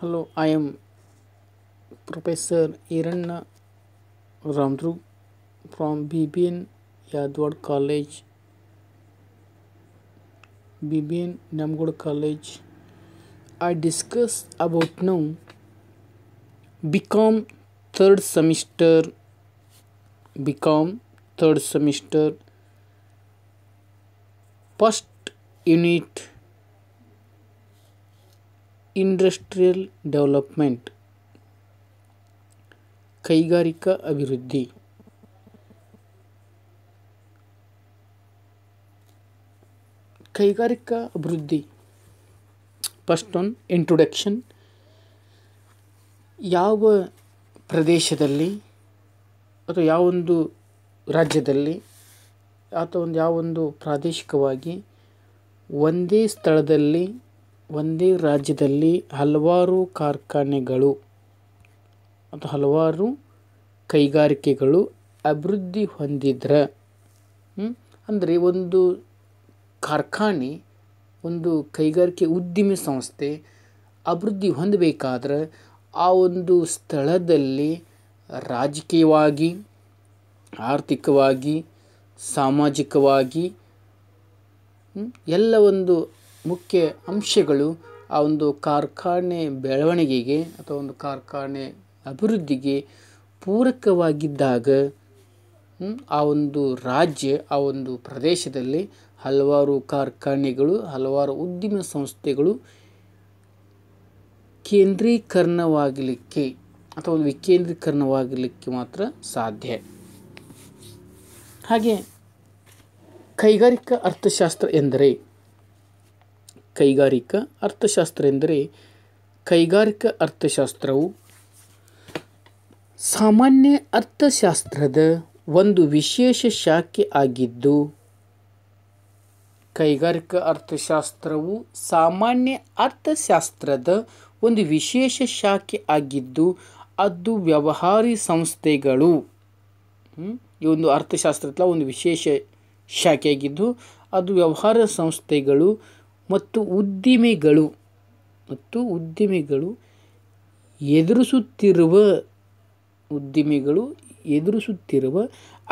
Hello, I am Professor Iranna Ramdru from BBN Yadwar College, BBN Namgod College. I discuss about now become third semester become third semester first unit industrial development ಕೈಗಾರಿಕಾ ಅಭಿವೃದ್ಧಿ ಕೈಗಾರಿಕಾ ಅಭಿವೃದ್ಧಿ first one introduction ಯಾವ ಪ್ರದೇಶದಲ್ಲಿ ಅಥವಾ ಯಾವೊಂದು ರಾಜ್ಯದಲ್ಲಿ ಅಥವಾ ಒಂದು ಯಾವೊಂದು ಪ್ರಾದೇಶಿಕವಾಗಿ ಒಂದೇ ಸ್ಥಳದಲ್ಲಿ ಒಂದೇ ರಾಜ್ಯದಲ್ಲಿ ಹಲವಾರು ಕಾರ್ಖಾನೆಗಳು ಅಥವಾ ಹಲವಾರು ಕೈಗಾರಿಕೆಗಳು ಅಭಿವೃದ್ಧಿ ಹೊಂದಿದ್ರೆ ಅಂದರೆ ಒಂದು ಕಾರ್ಖಾನೆ ಒಂದು ಕೈಗಾರಿಕೆ ಉದ್ದಿಮೆ ಸಂಸ್ಥೆ ಅಭಿವೃದ್ಧಿ ಹೊಂದಬೇಕಾದ್ರೆ ಆ ಒಂದು ಸ್ಥಳದಲ್ಲಿ ರಾಜಕೀಯವಾಗಿ ಆರ್ಥಿಕವಾಗಿ ಸಾಮಾಜಿಕವಾಗಿ ಎಲ್ಲ ಒಂದು ಮುಖ್ಯ ಅಂಶಗಳು ಆ ಒಂದು ಕಾರ್ಖಾನೆ ಬೆಳವಣಿಗೆಗೆ ಅಥವಾ ಒಂದು ಕಾರ್ಖಾನೆ ಅಭಿವೃದ್ಧಿಗೆ ಪೂರಕವಾಗಿದ್ದಾಗ ಆ ಒಂದು ರಾಜ್ಯ ಆ ಒಂದು ಪ್ರದೇಶದಲ್ಲಿ ಹಲವಾರು ಕಾರ್ಖಾನೆಗಳು ಹಲವಾರು ಉದ್ಯಮ ಸಂಸ್ಥೆಗಳು ಕೇಂದ್ರೀಕರಣವಾಗಲಿಕ್ಕೆ ಅಥವಾ ಒಂದು ವಿಕೇಂದ್ರೀಕರಣವಾಗಲಿಕ್ಕೆ ಮಾತ್ರ ಸಾಧ್ಯ ಹಾಗೆ ಕೈಗಾರಿಕಾ ಅರ್ಥಶಾಸ್ತ್ರ ಎಂದರೆ ಕೈಗಾರಿಕಾ ಅರ್ಥಶಾಸ್ತ್ರ ಎಂದರೆ ಕೈಗಾರಿಕಾ ಅರ್ಥಶಾಸ್ತ್ರವು ಸಾಮಾನ್ಯ ಅರ್ಥಶಾಸ್ತ್ರದ ಒಂದು ವಿಶೇಷ ಶಾಖೆ ಆಗಿದ್ದು ಕೈಗಾರಿಕಾ ಅರ್ಥಶಾಸ್ತ್ರವು ಸಾಮಾನ್ಯ ಅರ್ಥಶಾಸ್ತ್ರದ ಒಂದು ವಿಶೇಷ ಶಾಖೆ ಆಗಿದ್ದು ಅದು ವ್ಯವಹಾರಿ ಸಂಸ್ಥೆಗಳು ಈ ಒಂದು ಅರ್ಥಶಾಸ್ತ್ರದ ಒಂದು ವಿಶೇಷ ಶಾಖೆಯಾಗಿದ್ದು ಅದು ವ್ಯವಹಾರ ಸಂಸ್ಥೆಗಳು ಮತ್ತು ಉದ್ದಿಮೆಗಳು ಮತ್ತು ಉದ್ದಿಮೆಗಳು ಎದುರಿಸುತ್ತಿರುವ ಉದ್ದಿಮೆಗಳು ಎದುರಿಸುತ್ತಿರುವ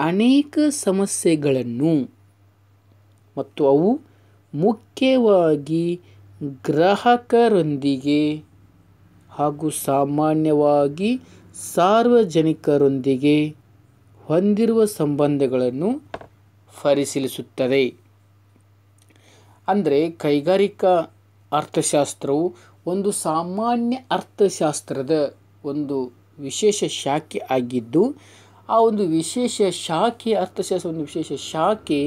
ಅನೇಕ ಸಮಸ್ಯೆಗಳನ್ನು ಮತ್ತು ಅವು ಮುಖ್ಯವಾಗಿ ಗ್ರಾಹಕರೊಂದಿಗೆ ಹಾಗೂ ಸಾಮಾನ್ಯವಾಗಿ ಸಾರ್ವಜನಿಕರೊಂದಿಗೆ ಹೊಂದಿರುವ ಸಂಬಂಧಗಳನ್ನು ಪರಿಶೀಲಿಸುತ್ತದೆ ಅಂದರೆ ಕೈಗಾರಿಕಾ ಅರ್ಥಶಾಸ್ತ್ರವು ಒಂದು ಸಾಮಾನ್ಯ ಅರ್ಥಶಾಸ್ತ್ರದ ಒಂದು ವಿಶೇಷ ಶಾಖೆ ಆಗಿದ್ದು ಆ ಒಂದು ವಿಶೇಷ ಶಾಖೆ ಅರ್ಥಶಾಸ್ತ್ರ ಒಂದು ವಿಶೇಷ ಶಾಖೆ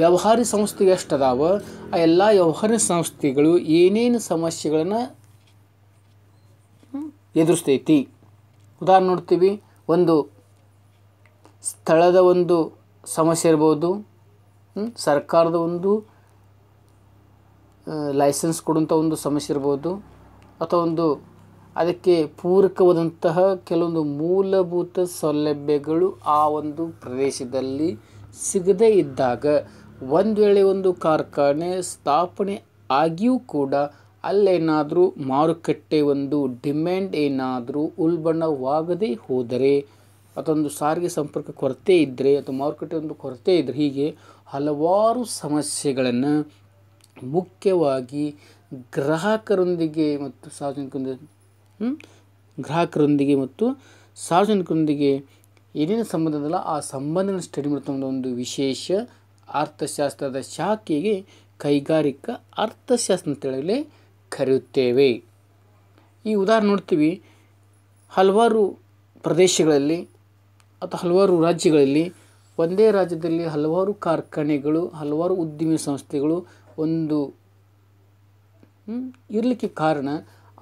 ವ್ಯವಹಾರ ಸಂಸ್ಥೆ ಎಷ್ಟದಾವ ಆ ಎಲ್ಲ ವ್ಯವಹಾರ ಸಂಸ್ಥೆಗಳು ಏನೇನು ಸಮಸ್ಯೆಗಳನ್ನು ಎದುರಿಸ್ತೈತಿ ಉದಾಹರಣೆ ನೋಡ್ತೀವಿ ಒಂದು ಸ್ಥಳದ ಒಂದು ಸಮಸ್ಯೆ ಇರ್ಬೋದು ಸರ್ಕಾರದ ಒಂದು ಲೈಸೆನ್ಸ್ ಕೊಡುವಂಥ ಒಂದು ಸಮಸ್ಯೆ ಇರ್ಬೋದು ಅಥವಾ ಒಂದು ಅದಕ್ಕೆ ಪೂರಕವಾದಂತಹ ಕೆಲವೊಂದು ಮೂಲಭೂತ ಸೌಲಭ್ಯಗಳು ಆ ಒಂದು ಪ್ರದೇಶದಲ್ಲಿ ಸಿಗದೇ ಇದ್ದಾಗ ಒಂದು ವೇಳೆ ಒಂದು ಕಾರ್ಖಾನೆ ಸ್ಥಾಪನೆ ಆಗಿಯೂ ಕೂಡ ಅಲ್ಲೇನಾದರೂ ಮಾರುಕಟ್ಟೆ ಒಂದು ಡಿಮ್ಯಾಂಡ್ ಏನಾದರೂ ಉಲ್ಬಣವಾಗದೇ ಹೋದರೆ ಅಥವಾ ಒಂದು ಸಾರಿಗೆ ಸಂಪರ್ಕ ಕೊರತೆ ಇದ್ದರೆ ಅಥವಾ ಮಾರುಕಟ್ಟೆ ಒಂದು ಕೊರತೆ ಇದ್ದರೆ ಹೀಗೆ ಹಲವಾರು ಸಮಸ್ಯೆಗಳನ್ನು ಮುಖ್ಯವಾಗಿ ಗ್ರಾಹಕರೊಂದಿಗೆ ಮತ್ತು ಸಾರ್ವಜನಿಕರೊಂದಿಗೆ ಗ್ರಾಹಕರೊಂದಿಗೆ ಮತ್ತು ಸಾರ್ವಜನಿಕರೊಂದಿಗೆ ಏನೇನು ಸಂಬಂಧ ಅದಲ್ಲ ಆ ಸಂಬಂಧನ ಸ್ಟಡಿ ಮಾಡ್ತಕ್ಕಂಥ ಒಂದು ವಿಶೇಷ ಅರ್ಥಶಾಸ್ತ್ರದ ಶಾಖೆಗೆ ಕೈಗಾರಿಕಾ ಅರ್ಥಶಾಸ್ತ್ರ ಅಂತೇಳಿ ಕರೆಯುತ್ತೇವೆ ಈ ಉದಾಹರಣೆ ನೋಡ್ತೀವಿ ಹಲವಾರು ಪ್ರದೇಶಗಳಲ್ಲಿ ಅಥವಾ ಹಲವಾರು ರಾಜ್ಯಗಳಲ್ಲಿ ಒಂದೇ ರಾಜ್ಯದಲ್ಲಿ ಹಲವಾರು ಕಾರ್ಖಾನೆಗಳು ಹಲವಾರು ಉದ್ದಿಮೆ ಸಂಸ್ಥೆಗಳು ಒಂದು ಇರಲಿಕ್ಕೆ ಕಾರಣ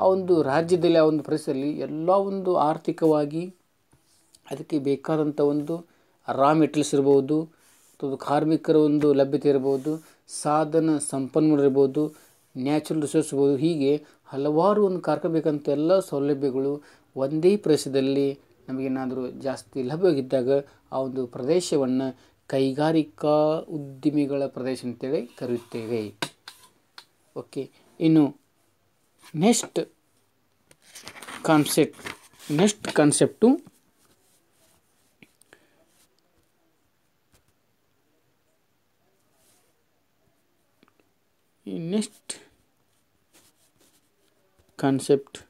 ಆ ಒಂದು ರಾಜ್ಯದಲ್ಲಿ ಆ ಒಂದು ಪ್ರದೇಶದಲ್ಲಿ ಎಲ್ಲ ಒಂದು ಆರ್ಥಿಕವಾಗಿ ಅದಕ್ಕೆ ಬೇಕಾದಂಥ ಒಂದು ರಾ ಮೆಟೀರಿಯಲ್ಸ್ ಇರ್ಬೋದು ಅಥವಾ ಕಾರ್ಮಿಕರ ಒಂದು ಲಭ್ಯತೆ ಇರ್ಬೋದು ಸಾಧನ ಸಂಪನ್ಮೂಲ ಇರ್ಬೋದು ನ್ಯಾಚುರಲ್ ರಿಸೋರ್ಸ್ ಇರ್ಬೋದು ಹೀಗೆ ಹಲವಾರು ಒಂದು ಕಾರ್ಕಬೇಕಂತ ಎಲ್ಲ ಸೌಲಭ್ಯಗಳು ಒಂದೇ ಪ್ರದೇಶದಲ್ಲಿ ನಮಗೇನಾದರೂ ಜಾಸ್ತಿ ಲಭ್ಯವಾಗಿದ್ದಾಗ ಆ ಒಂದು ಪ್ರದೇಶವನ್ನು ಕೈಗಾರಿಕಾ ಉದ್ದಿಮೆಗಳ ಪ್ರದೇಶ ಅಂತೇಳಿ ಕರೆಯುತ್ತೇವೆ ಓಕೆ ಇನ್ನು next concept next concept next concept